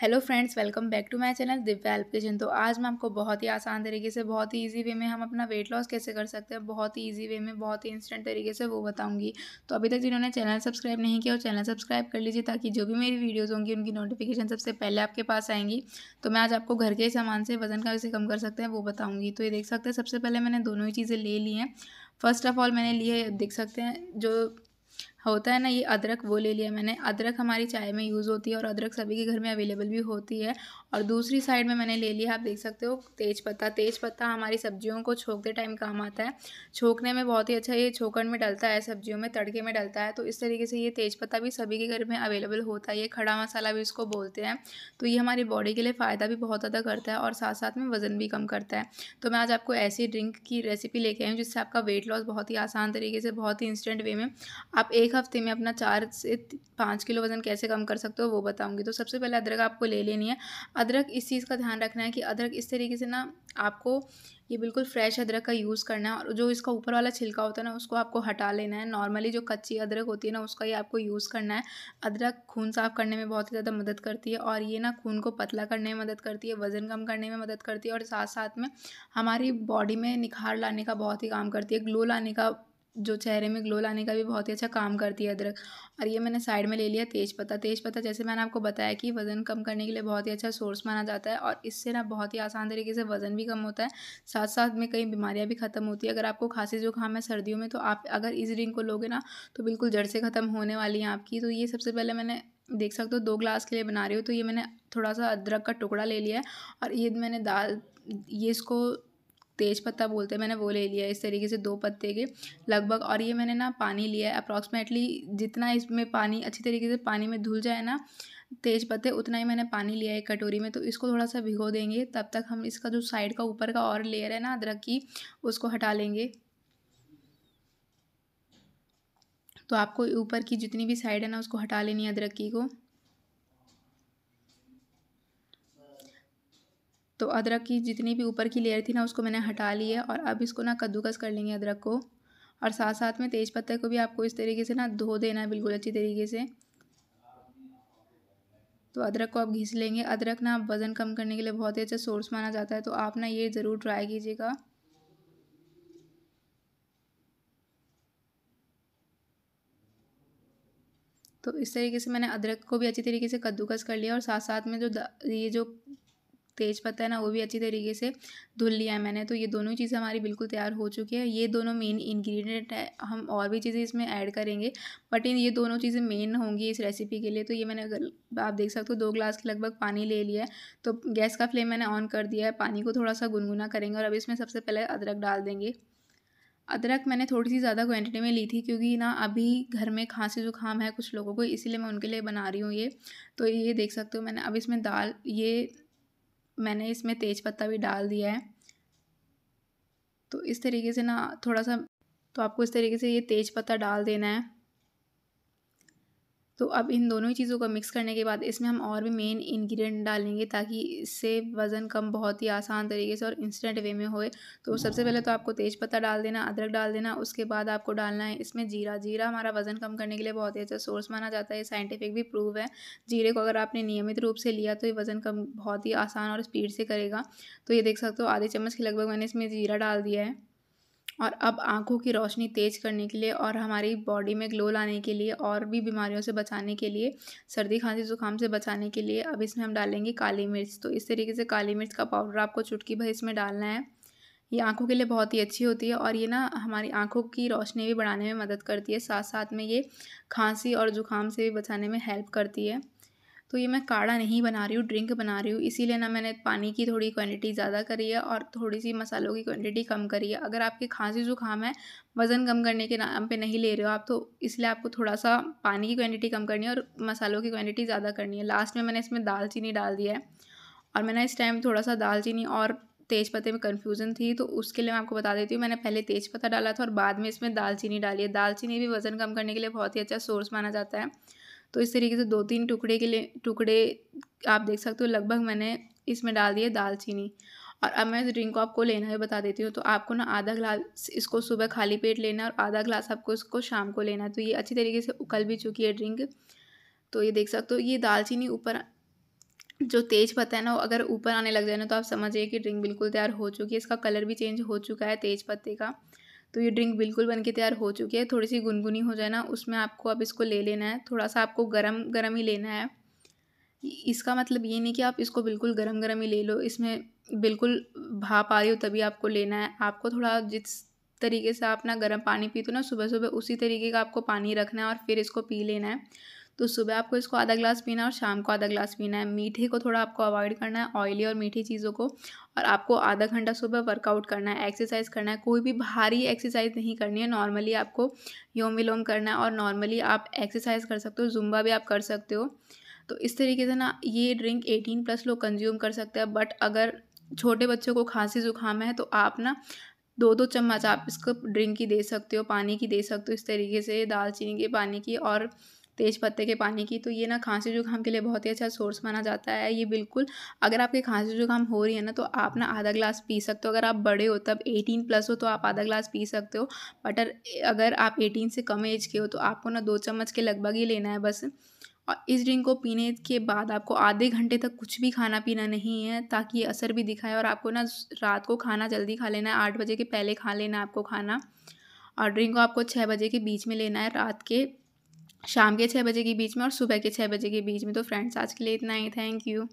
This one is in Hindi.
hello friends welcome back to my channel Divya help kitchen तो आज मैं आपको बहुत ही आसान तरीके से बहुत ही इजी वे में हम अपना वेट लॉस कैसे कर सकते हैं बहुत ही इजी वे में बहुत ही इंस्टेंट तरीके से वो बताऊंगी तो अभी तक जिन्होंने चैनल सब्सक्राइब नहीं किया और चैनल सब्सक्राइब कर लीजिए ताकि जो भी मेरी वीडियोज़ होंगी उनकी नोटिफिकेशन सबसे पहले आपके पास आएंगी तो मैं आज आपको घर के सामान से वजन का कैसे कम कर सकते हैं वो बताऊँगी तो ये देख सकते हैं सबसे पहले मैंने दोनों ही चीज़ें ले ली हैं फर्स्ट ऑफ ऑल मैंने लिए देख सकते हैं जो होता है ना ये अदरक वो ले लिया मैंने अदरक हमारी चाय में यूज़ होती है और अदरक सभी के घर में अवेलेबल भी होती है और दूसरी साइड में मैंने ले लिया आप देख सकते हो तेज पत्ता तेज पत्ता हमारी सब्जियों को छोंकते टाइम काम आता है छोकने में बहुत ही अच्छा ये छोकन में डलता है सब्जियों में तड़के में डलता है तो इस तरीके से ये तेज पत्ता भी सभी के घर में अवेलेबल होता है ये खड़ा मसाला भी इसको बोलते हैं तो ये हमारी बॉडी के लिए फ़ायदा भी बहुत ज़्यादा करता है और साथ साथ में वज़न भी कम करता है तो मैं आज आपको ऐसी ड्रिंक की रेसिपी लेके आई हूँ जिससे आपका वेट लॉस बहुत ही आसान तरीके से बहुत ही इंस्टेंट वे में आप एक हफ्ते में अपना चार से पाँच किलो वज़न कैसे कम कर सकते हो वो बताऊँगी तो सबसे पहले अदरक आपको ले लेनी है अदरक इस चीज़ का ध्यान रखना है कि अदरक इस तरीके से ना आपको ये बिल्कुल फ्रेश अदरक का यूज़ करना है और जो इसका ऊपर वाला छिलका होता है ना उसको आपको हटा लेना है नॉर्मली जो कच्ची अदरक होती है ना उसका ये आपको यूज़ करना है अदरक खून साफ़ करने में बहुत ही ज़्यादा मदद करती है और ये ना खून को पतला करने में मदद करती है वज़न कम करने में मदद करती है और साथ साथ में हमारी बॉडी में निखार लाने का बहुत ही काम करती है ग्लो लाने का जो चेहरे में ग्लो लाने का भी बहुत ही अच्छा काम करती है अदरक और ये मैंने साइड में ले लिया तेज़ पत्ता तेज़ पत्ता जैसे मैंने आपको बताया कि वज़न कम करने के लिए बहुत ही अच्छा सोर्स माना जाता है और इससे ना बहुत ही आसान तरीके से वज़न भी कम होता है साथ साथ में कई बीमारियाँ भी ख़त्म होती है अगर आपको खांसी जुकाम है सर्दियों में तो आप अगर इस ड्रिंक को लोगे ना तो बिल्कुल जड़ से ख़त्म होने वाली हैं आपकी तो ये सबसे पहले मैंने देख सकते हो दो ग्लास के लिए बना रही हो तो ये मैंने थोड़ा सा अदरक का टुकड़ा ले लिया है और ये मैंने दाल ये इसको तेज पत्ता बोलते हैं मैंने वो ले लिया इस तरीके से दो पत्ते के लगभग और ये मैंने ना पानी लिया है अप्रॉक्सीमेटली जितना इसमें पानी अच्छी तरीके से पानी में धुल जाए ना तेज पत्ते उतना ही मैंने पानी लिया है कटोरी में तो इसको थोड़ा सा भिगो देंगे तब तक हम इसका जो साइड का ऊपर का और लेयर है ना अदरक की उसको हटा लेंगे तो आपको ऊपर की जितनी भी साइड है ना उसको हटा लेनी है अदरक की को तो अदरक की जितनी भी ऊपर की लेयर थी ना उसको मैंने हटा ली है और अब इसको ना कद्दूकस कर लेंगे अदरक को और साथ साथ में तेज़ पत्ते को भी आपको इस तरीके से ना धो देना है बिल्कुल अच्छी तरीके से तो अदरक को आप घिस लेंगे अदरक ना वज़न कम करने के लिए बहुत ही अच्छा सोर्स माना जाता है तो आप ना ये ज़रूर ट्राई कीजिएगा तो इस तरीके से मैंने अदरक को भी अच्छी तरीके से कद्दूकस कर लिया और साथ साथ में जो ये जो तेज़ पत्ता है ना वो भी अच्छी तरीके से धुल लिया है मैंने तो ये दोनों चीज़ें हमारी बिल्कुल तैयार हो चुकी है ये दोनों मेन इंग्रेडिएंट है हम और भी चीज़ें इसमें ऐड करेंगे बट इन ये दोनों चीज़ें मेन होंगी इस रेसिपी के लिए तो ये मैंने अगर आप देख सकते हो दो ग्लास के लगभग पानी ले लिया है तो गैस का फ्लेम मैंने ऑन कर दिया है पानी को थोड़ा सा गुनगुना करेंगे और अब इसमें सबसे पहले अदरक डाल देंगे अदरक मैंने थोड़ी सी ज़्यादा क्वांटिटी में ली थी क्योंकि ना अभी घर में खांसी जुकाम है कुछ लोगों को इसीलिए मैं उनके लिए बना रही हूँ ये तो ये देख सकते हो मैंने अब इसमें दाल ये मैंने इसमें तेज पत्ता भी डाल दिया है तो इस तरीके से ना थोड़ा सा तो आपको इस तरीके से ये तेज पत्ता डाल देना है तो अब इन दोनों ही चीज़ों को मिक्स करने के बाद इसमें हम और भी मेन इंग्रेडिएंट डालेंगे ताकि इससे वज़न कम बहुत ही आसान तरीके से और इंस्टेंट वे में होए तो सबसे पहले तो आपको तेज़पत्ता डाल देना अदरक डाल देना उसके बाद आपको डालना है इसमें जीरा जीरा हमारा वज़न कम करने के लिए बहुत ही अच्छा सोर्स माना जाता है साइंटिफिक भी प्रूव है जीरे को अगर आपने नियमित रूप से लिया तो ये वज़न कम बहुत ही आसान और स्पीड से करेगा तो ये देख सकते हो आधे चम्मच के लगभग मैंने इसमें जीरा डाल दिया है और अब आँखों की रोशनी तेज करने के लिए और हमारी बॉडी में ग्लो लाने के लिए और भी बीमारियों से बचाने के लिए सर्दी खांसी ज़ुकाम से बचाने के लिए अब इसमें हम डालेंगे काली मिर्च तो इस तरीके से काली मिर्च का पाउडर आपको चुटकी भर इसमें डालना है ये आँखों के लिए बहुत ही अच्छी होती है और ये ना हमारी आँखों की रोशनी भी बढ़ाने में मदद करती है साथ साथ में ये खांसी और ज़ुकाम से भी बचाने में हेल्प करती है तो ये मैं काढ़ा नहीं बना रही हूँ ड्रिंक बना रही हूँ इसीलिए ना मैंने पानी की थोड़ी क्वांटिटी ज़्यादा करी है और थोड़ी सी मसालों की क्वांटिटी कम करी है अगर आपकी खांसी जुकाम है वज़न कम करने के नाम पे नहीं ले रहे हो आप तो इसलिए आपको थोड़ा सा पानी की क्वांटिटी कम करनी है और मसालों की क्वान्टिटी ज़्यादा करनी है लास्ट में मैंने इसमें दालचीनी डाल दिया है और मैंने इस टाइम थोड़ा सा दालचीनी और तेज़ पत्ते में कन्फ्यूज़न थी तो उसके लिए मैं आपको बता देती हूँ मैंने पहले तेज़ पत्ता डाला था और बाद में इसमें दालचीनी डाली है दालचीनी भी वज़न कम करने के लिए बहुत ही अच्छा सोर्स माना जाता है तो इस तरीके से दो तीन टुकड़े के लिए टुकड़े आप देख सकते हो लगभग मैंने इसमें डाल दिए दालचीनी और अब मैं इस ड्रिंक को आपको लेना है बता देती हूँ तो आपको ना आधा ग्लास इसको सुबह खाली पेट लेना है और आधा ग्लास आपको इसको शाम को लेना है तो ये अच्छी तरीके से उकल भी चुकी है ड्रिंक तो ये देख सकते हो ये दालचीनी ऊपर जो तेज पत्ता है ना वो अगर ऊपर आने लग जाए ना तो आप समझिए कि ड्रिंक बिल्कुल तैयार हो चुकी है इसका कलर भी चेंज हो चुका है तेज पत्ते का तो ये ड्रिंक बिल्कुल बन के तैयार हो चुकी है थोड़ी सी गुनगुनी हो जाए ना उसमें आपको अब इसको ले लेना है थोड़ा सा आपको गरम गरम ही लेना है इसका मतलब ये नहीं कि आप इसको बिल्कुल गरम गरम ही ले लो इसमें बिल्कुल भाप आ रही हो तभी आपको लेना है आपको थोड़ा जिस तरीके से आप ना गर्म पानी पीते हो ना सुबह सुबह उसी तरीके का आपको पानी रखना है और फिर इसको पी लेना है तो सुबह आपको इसको आधा ग्लास पीना है और शाम को आधा ग्लास पीना है मीठे को थोड़ा आपको अवॉइड करना है ऑयली और मीठी चीज़ों को और आपको आधा घंटा सुबह वर्कआउट करना है एक्सरसाइज करना है कोई भी भारी एक्सरसाइज नहीं करनी है नॉर्मली आपको योम विलोम करना है और नॉर्मली आप एक्सरसाइज कर सकते हो जुम्बा भी आप कर सकते हो तो इस तरीके से ना ये ड्रिंक एटीन प्लस लोग कंज्यूम कर सकते हैं बट अगर छोटे बच्चों को खांसी जुकाम है तो आप ना दो दो चम्मच आप इसको ड्रिंक की दे सकते हो पानी की दे सकते हो इस तरीके से दालचीनी के पानी की और तेज़ पत्ते के पानी की तो ये ना खांसी जुकाम के लिए बहुत ही अच्छा सोर्स माना जाता है ये बिल्कुल अगर आपके खांसी जुकाम हो रही है ना तो आप ना आधा ग्लास पी सकते हो अगर आप बड़े हो तब एटीन प्लस हो तो आप आधा ग्लास पी सकते हो बटर अगर आप एटीन से कम एज के हो तो आपको ना दो चम्मच के लगभग ही लेना है बस और इस ड्रिंक को पीने के बाद आपको आधे घंटे तक कुछ भी खाना पीना नहीं है ताकि ये असर भी दिखाए और आपको ना रात को खाना जल्दी खा लेना है आठ बजे के पहले खा लेना है आपको खाना और ड्रिंक को आपको छः बजे के बीच में लेना है रात के शाम के छः बजे के बीच में और सुबह के छः बजे के बीच में तो फ्रेंड्स आज के लिए इतना ही थैंक यू